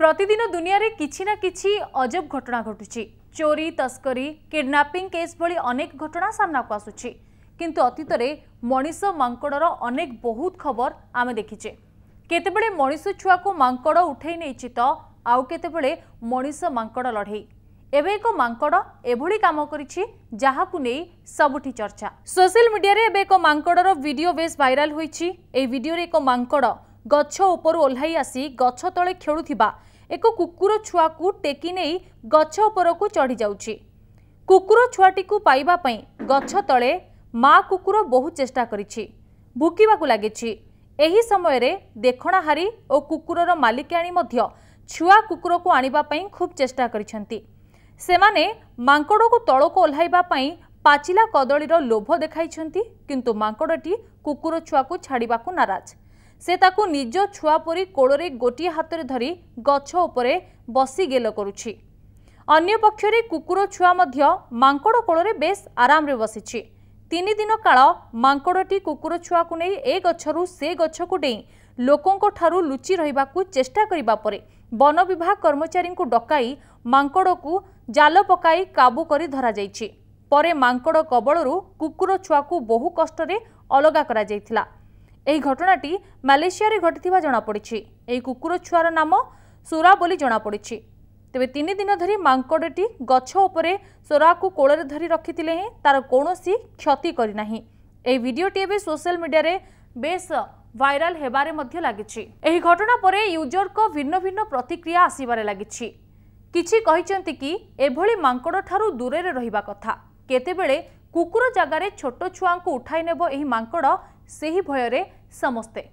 ପ୍ରତିଦିନ ଦୁନିଆରେ କିଛି ନା କିଛି ଅଜବ ଘଟଣା ଘଟୁଛି ଚୋରି ତସ୍କରୀ କିଡ୍ନାପିଂ କେସ୍ ଭଳି ଅନେକ ଘଟଣା ସାମ୍ନାକୁ ଆସୁଛି କିନ୍ତୁ ଅତୀତରେ ମଣିଷ ମାଙ୍କଡ଼ର ଅନେକ ବହୁତ ଖବର ଆମେ ଦେଖିଛେ କେତେବେଳେ ମଣିଷ ଛୁଆକୁ ମାଙ୍କଡ଼ ଉଠାଇ ନେଇଛି ତ ଆଉ କେତେବେଳେ ମଣିଷ ମାଙ୍କଡ଼ ଲଢ଼େଇ ଏବେ ଏକ ମାଙ୍କଡ଼ ଏଭଳି କାମ କରିଛି ଯାହାକୁ ନେଇ ସବୁଠି ଚର୍ଚ୍ଚା ସୋସିଆଲ ମିଡିଆରେ ଏବେ ଏକ ମାଙ୍କଡ଼ର ଭିଡିଓ ବେଶ୍ ଭାଇରାଲ ହୋଇଛି ଏହି ଭିଡିଓରେ ଏକ ମାଙ୍କଡ଼ ଗଛ ଉପରୁ ଓହ୍ଲାଇ ଆସି ଗଛ ତଳେ ଖେଳୁଥିବା ଏକ କୁକୁର ଛୁଆକୁ ଟେକି ନେଇ ଗଛ ଉପରକୁ ଚଢ଼ି ଯାଉଛି କୁକୁର ଛୁଆଟିକୁ ପାଇବା ପାଇଁ ଗଛ ତଳେ ମା କୁକୁର ବହୁ ଚେଷ୍ଟା କରିଛି ଭୁକିବାକୁ ଲାଗିଛି ଏହି ସମୟରେ ଦେଖଣାହାରୀ ଓ କୁକୁରର ମାଲିକାଣୀ ମଧ୍ୟ ଛୁଆ କୁକୁରକୁ ଆଣିବା ପାଇଁ ଖୁବ୍ ଚେଷ୍ଟା କରିଛନ୍ତି ସେମାନେ ମାଙ୍କଡ଼କୁ ତଳକୁ ଓହ୍ଲାଇବା ପାଇଁ ପାଚିଲା କଦଳୀର ଲୋଭ ଦେଖାଇଛନ୍ତି କିନ୍ତୁ ମାଙ୍କଡ଼ଟି କୁକୁର ଛୁଆକୁ ଛାଡ଼ିବାକୁ ନାରାଜ ସେ ତାକୁ ନିଜ ଛୁଆ ପରି କୋଳରେ ଗୋଟିଏ ହାତରେ ଧରି ଗଛ ଉପରେ ବସି ଗେଲ କରୁଛି ଅନ୍ୟପକ୍ଷରେ କୁକୁର ଛୁଆ ମଧ୍ୟ ମାଙ୍କଡ଼ କୋଳରେ ବେଶ୍ ଆରାମରେ ବସିଛି ତିନି ଦିନ କାଳ ମାଙ୍କଡ଼ଟି କୁକୁର ଛୁଆକୁ ନେଇ ଏ ଗଛରୁ ସେ ଗଛକୁ ଡେଇଁ ଲୋକଙ୍କଠାରୁ ଲୁଚି ରହିବାକୁ ଚେଷ୍ଟା କରିବା ପରେ ବନ ବିଭାଗ କର୍ମଚାରୀଙ୍କୁ ଡକାଇ ମାଙ୍କଡ଼କୁ ଜାଲ ପକାଇ କାବୁ କରି ଧରାଯାଇଛି ପରେ ମାଙ୍କଡ଼ କବଳରୁ କୁକୁର ଛୁଆକୁ ବହୁ କଷ୍ଟରେ ଅଲଗା କରାଯାଇଥିଲା এই ঘটনাটি মালয়েসিয়ায় ঘটিথিবা জଣାপড়িছে এই কুকুর ছুয়ার নাম সোরা বলে জଣାপড়িছে তবে তিন দিন ধরি মাঙ্কড়টি গছ উপরে সোরাকু কোড়ে ধরি রক্ষিলে হি তার কৌশি ক্ষতি করে না এই ভিডিওটি এবে সোশিয়াল মিডিয়ায় বেশ ভাইরাল হেবারে মধ্য লাগিছে এই ঘটনা পরে ইউজরক ভিন্ন ভিন্ন প্রতিক্রিয়া আসিবারে লাগিছে কিছু কিন্তু কি এভাবে মাঙ্কড় ঠার দূরে রহবা কথা কেতবে কুকুর জায়গায় ছোট ছুয়া উঠাই নেব এই মাঙ্কড় ସେହି ଭୟରେ ସମସ୍ତେ